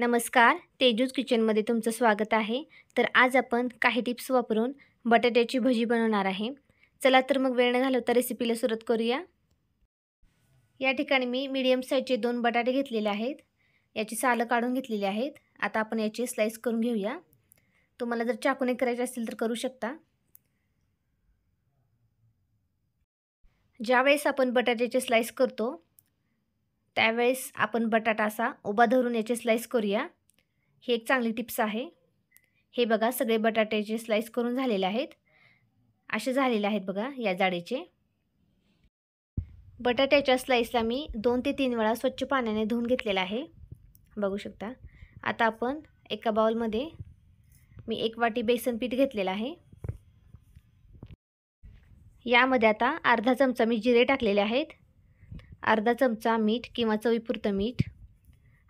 नमस्कार तेजूज किचनमध्ये तुमचं स्वागत आहे तर आज आपण काही टिप्स वापरून बटाट्याची भजी बनवणार आहे चला तर मग वेळ न घालवता रेसिपीला सुरुवात करूया या ठिकाणी मी मीडियम साईजचे दोन बटाटे घेतलेले आहेत याची सालं काढून घेतलेली आहेत आता आपण याची स्लाईस करून घेऊया तुम्हाला जर चाकूने करायचे असेल तर करू शकता ज्यावेळेस आपण बटाट्याचे स्लाईस करतो त्यावेळेस आपण बटाटा असा उभा धरून याचे स्लाईस करूया ही एक चांगली टिप्स आहे हे बघा सगळे बटाट्याचे स्लाईस करून झालेले आहेत असे झालेले आहेत बघा या जाडीचे बटाट्याच्या स्लाईसला मी दोन ते तीन वेळा स्वच्छ पाण्याने धुवून घेतलेला आहे बघू शकता आता आपण एका बाउलमध्ये मी एक वाटी बेसन पीठ घेतलेलं आहे यामध्ये आता अर्धा चमचा मी जिरे टाकलेले आहेत अर्धा चमचा मीठ किंवा चवीपुरतं मीठ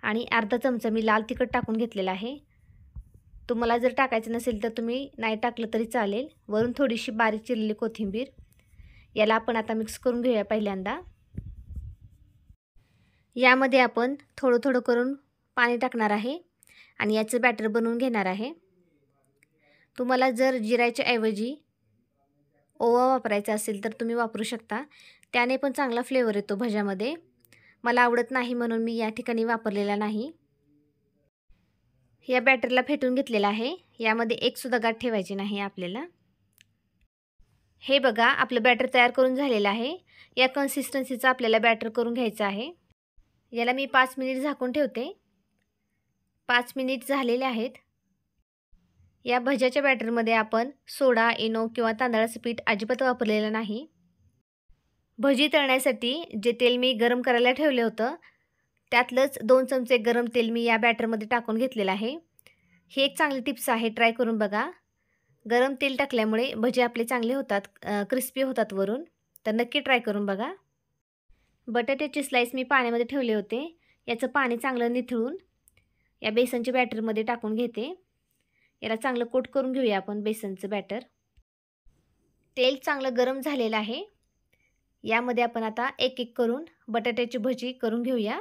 आणि अर्धा चमचा मी लाल तिखट टाकून घेतलेला आहे तुम्हाला जर टाकायचं नसेल तर तुम्ही नाही टाकलं तरी चालेल वरून थोडीशी बारीक चिरलेली कोथिंबीर याला आपण आता मिक्स करून घेऊया पहिल्यांदा यामध्ये आपण थोडं थोडं करून पाणी टाकणार आहे आणि याचं बॅटर बनवून घेणार आहे तुम्हाला जर जिरायच्या ऐवजी ओवा वापरायचा असेल तर तुम्ही वापरू शकता त्याने पण चांगला फ्लेवर येतो भज्यामध्ये मला आवडत नाही म्हणून मी या ठिकाणी वापरलेला नाही या बॅटरला फेटून घेतलेला आहे यामध्ये एकसुद्धा गाठ ठेवायची नाही आपल्याला हे बघा आपलं बॅटर तयार करून झालेलं आहे या कन्सिस्टन्सीचं आपल्याला बॅटर करून घ्यायचं आहे याला मी पाच मिनिट झाकून ठेवते पाच मिनिट झालेले आहेत या भज्याच्या बॅटरमध्ये आपण सोडा इनो किंवा तांदळाचं पीठ अजिबात वापरलेलं नाही भजी तळण्यासाठी जे तेल मी गरम करायला ठेवलं होतं त्यातलंच दोन चमचे गरम तेल मी या बॅटरमध्ये टाकून घेतलेलं आहे ही एक चांगली टिप्स आहे ट्राय करून बघा गरम तेल टाकल्यामुळे भजी आपले चांगले होतात क्रिस्पी होतात वरून तर नक्की ट्राय करून बघा बटाट्याचे स्लाईस मी पाण्यामध्ये ठेवले होते याचं पाणी चांगलं निथळून या बेसनच्या बॅटरमध्ये टाकून घेते याला चांगलं कोट करून घेऊया आपण बेसनचं बॅटर तेल चांगलं गरम झालेलं आहे यामध्ये आपण आता एक एक करून बटाट्याची भजी करून घेऊया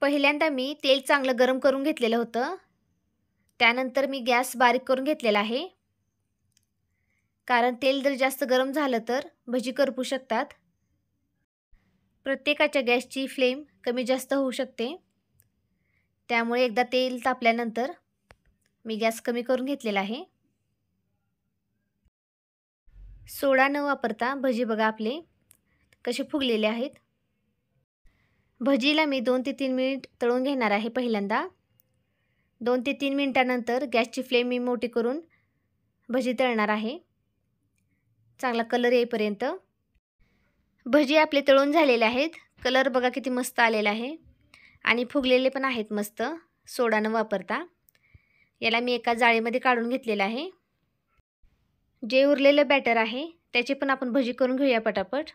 पहिल्यांदा मी तेल चांगलं गरम करून घेतलेलं होतं त्यानंतर मी गॅस बारीक करून घेतलेला आहे कारण तेल जर जास्त गरम झालं तर भजी करपू शकतात प्रत्येकाच्या गॅसची फ्लेम कमी जास्त होऊ शकते त्यामुळे एकदा तेल तापल्यानंतर मी गॅस कमी करून घेतलेला आहे सोडा न वापरता भजी बघा आपले कसे फुगलेले आहेत भजीला मी दोन ते तीन मिनिट तळून घेणार आहे पहिल्यांदा दोन ते तीन मिनिटानंतर गॅसची फ्लेम मी मोठी करून भजी तळणार आहे चांगला कलर येईपर्यंत भजी आपले तळून झालेले आहेत कलर बघा किती मस्त आलेला आहे आणि फुगलेले पण आहेत मस्त सोडा न वापरता याला मी एका जाळीमध्ये काढून घेतलेलं आहे जे उरलेलं बॅटर आहे त्याची पण आपण भजी करून घेऊया पटापट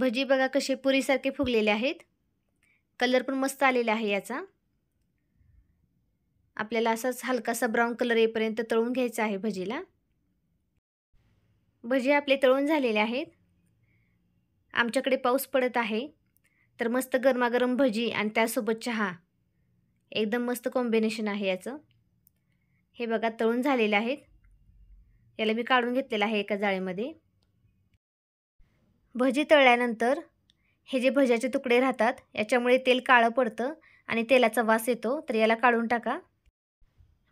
भजी बघा कसे पुरीसारखे फुगलेले आहेत कलर पण मस्त आलेला आहे याचा आपल्याला असाच हलकासा ब्राऊन कलर येईपर्यंत तळून घ्यायचा आहे भजीला भजी आपले तळून झालेले आहेत आमच्याकडे पाऊस पडत आहे तर मस्त गरमागरम भजी आणि त्यासोबत चहा एकदम मस्त कॉम्बिनेशन आहे याचं हे बघा तळून झालेले आहेत याला मी काढून घेतलेलं आहे एका जाळीमध्ये भजी तळल्यानंतर हे जे भज्याचे तुकडे राहतात याच्यामुळे तेल काळं पडतं आणि तेलाचा वास येतो तर याला काढून टाका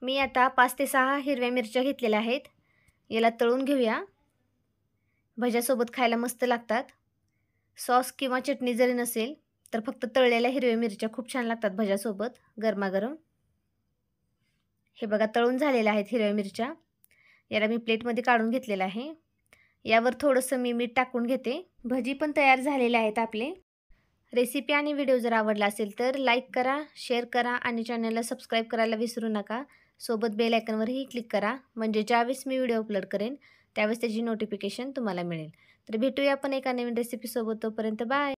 मी आता पाच ते सहा हिरव्या मिरच्या घेतलेल्या आहेत याला तळून घेऊया भज्यासोबत खायला मस्त लागतात सॉस किंवा चटणी जरी नसेल तर फक्त तळलेल्या हिरव्या मिरच्या खूप छान लागतात भज्यासोबत गरमागरम हे बघा तळून झालेल्या आहेत हिरव्या मिरच्या याला मी प्लेटमध्ये काढून घेतलेलं आहे यावर थोडंसं मी मीठ टाकून घेते भजी पण तयार झालेले आहेत आपले रेसिपी आणि व्हिडिओ जर आवडला असेल तर लाईक करा शेअर करा आणि चॅनलला सबस्क्राईब करायला विसरू नका सोबत बेल आयकनवरही क्लिक करा म्हणजे ज्यावेळेस मी व्हिडिओ अपलोड करेन त्यावेळेस त्याची नोटिफिकेशन तुम्हाला मिळेल तर भेटूया आपण एका नवीन रेसिपीसोबत तोपर्यंत बाय